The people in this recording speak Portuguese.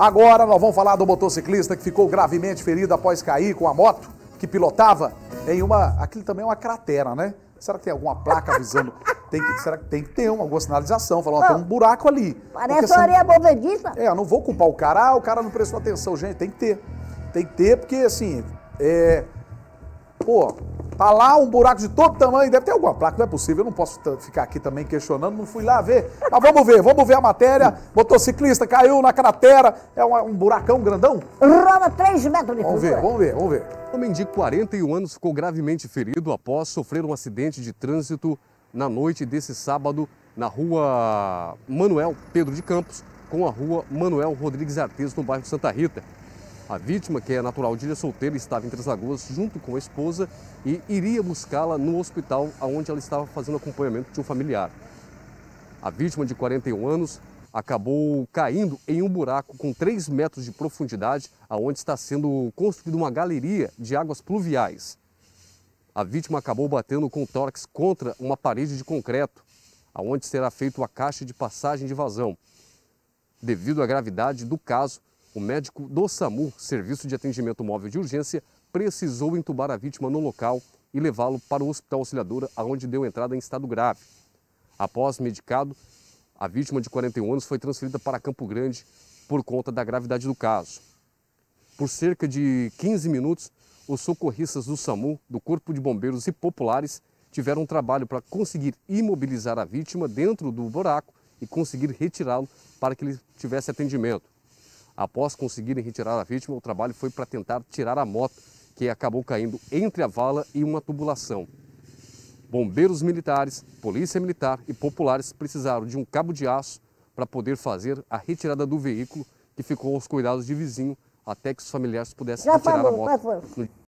Agora nós vamos falar do motociclista que ficou gravemente ferido após cair com a moto que pilotava em uma. Aquilo também é uma cratera, né? Será que tem alguma placa avisando? Tem que, será que tem que ter uma, alguma sinalização, falando, ó, tem um ah, buraco ali. Parece uma areia bobediça. É, eu não vou culpar o cara, ah, o cara não prestou atenção, gente, tem que ter. Tem que ter, porque assim, é. Pô, Tá lá um buraco de todo tamanho, deve ter alguma placa, não é possível, eu não posso ficar aqui também questionando, não fui lá ver. Mas vamos ver, vamos ver a matéria. Motociclista caiu na cratera, é um, um buracão grandão? Rola 3 metros de Vamos ver, vamos ver, vamos ver. Um Homem de 41 anos ficou gravemente ferido após sofrer um acidente de trânsito na noite desse sábado na rua Manuel Pedro de Campos com a rua Manuel Rodrigues Artes, no bairro Santa Rita. A vítima, que é natural de Ilha Solteira, estava em Três Lagoas junto com a esposa e iria buscá-la no hospital onde ela estava fazendo acompanhamento de um familiar. A vítima, de 41 anos, acabou caindo em um buraco com 3 metros de profundidade, aonde está sendo construída uma galeria de águas pluviais. A vítima acabou batendo com o tórax contra uma parede de concreto, aonde será feita a caixa de passagem de vazão. Devido à gravidade do caso, o médico do SAMU, Serviço de Atendimento Móvel de Urgência, precisou entubar a vítima no local e levá-lo para o Hospital Auxiliadora, onde deu entrada em estado grave. Após medicado, a vítima de 41 anos foi transferida para Campo Grande por conta da gravidade do caso. Por cerca de 15 minutos, os socorristas do SAMU, do Corpo de Bombeiros e populares tiveram um trabalho para conseguir imobilizar a vítima dentro do buraco e conseguir retirá-lo para que ele tivesse atendimento. Após conseguirem retirar a vítima, o trabalho foi para tentar tirar a moto, que acabou caindo entre a vala e uma tubulação. Bombeiros militares, polícia militar e populares precisaram de um cabo de aço para poder fazer a retirada do veículo, que ficou aos cuidados de vizinho até que os familiares pudessem Já retirar falou, a moto.